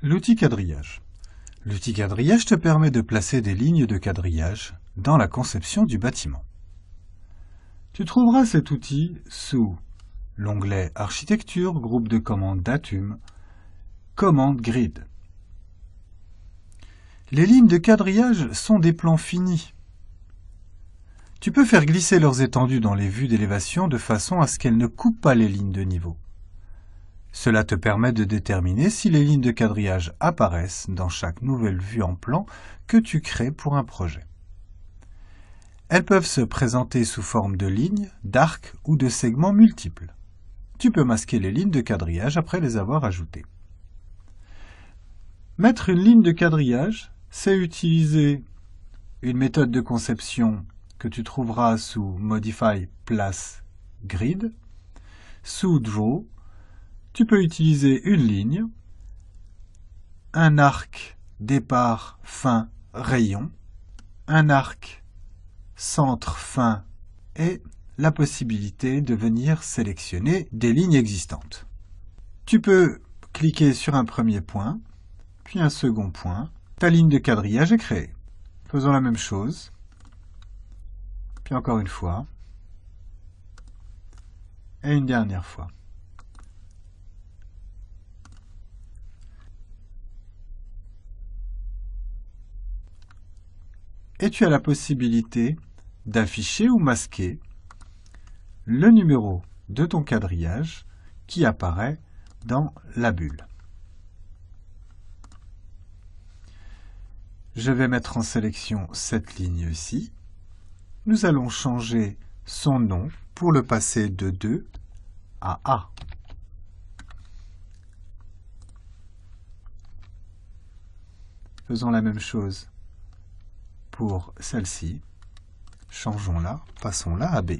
L'outil quadrillage. L'outil quadrillage te permet de placer des lignes de quadrillage dans la conception du bâtiment. Tu trouveras cet outil sous l'onglet Architecture, groupe de commandes d'Atum, Commande Grid. Les lignes de quadrillage sont des plans finis. Tu peux faire glisser leurs étendues dans les vues d'élévation de façon à ce qu'elles ne coupent pas les lignes de niveau. Cela te permet de déterminer si les lignes de quadrillage apparaissent dans chaque nouvelle vue en plan que tu crées pour un projet. Elles peuvent se présenter sous forme de lignes, d'arcs ou de segments multiples. Tu peux masquer les lignes de quadrillage après les avoir ajoutées. Mettre une ligne de quadrillage, c'est utiliser une méthode de conception que tu trouveras sous Modify Place Grid, sous Draw tu peux utiliser une ligne, un arc départ, fin, rayon, un arc centre, fin et la possibilité de venir sélectionner des lignes existantes. Tu peux cliquer sur un premier point, puis un second point. Ta ligne de quadrillage est créée. Faisons la même chose, puis encore une fois, et une dernière fois. et tu as la possibilité d'afficher ou masquer le numéro de ton quadrillage qui apparaît dans la bulle. Je vais mettre en sélection cette ligne ci Nous allons changer son nom pour le passer de 2 à A. Faisons la même chose pour celle-ci, changeons-la, passons-la à B.